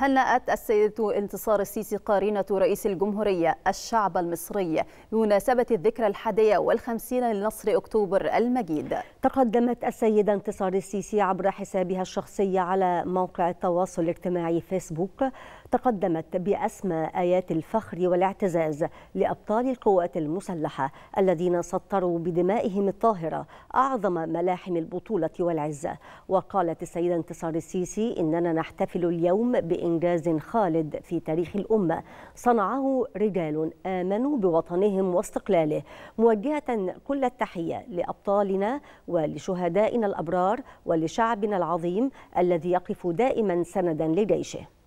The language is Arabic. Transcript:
هنأت السيدة انتصار السيسي قارينة رئيس الجمهورية الشعب المصري بمناسبة الذكرى الحادية والخمسين لنصر أكتوبر المجيد تقدمت السيدة انتصار السيسي عبر حسابها الشخصي على موقع التواصل الاجتماعي فيسبوك تقدمت بأسمى آيات الفخر والاعتزاز لأبطال القوات المسلحة الذين سطروا بدمائهم الطاهرة أعظم ملاحم البطولة والعزة وقالت السيدة انتصار السيسي إننا نحتفل اليوم بإن إنجاز خالد في تاريخ الأمة صنعه رجال آمنوا بوطنهم واستقلاله موجهة كل التحية لأبطالنا ولشهدائنا الأبرار ولشعبنا العظيم الذي يقف دائما سندا لجيشه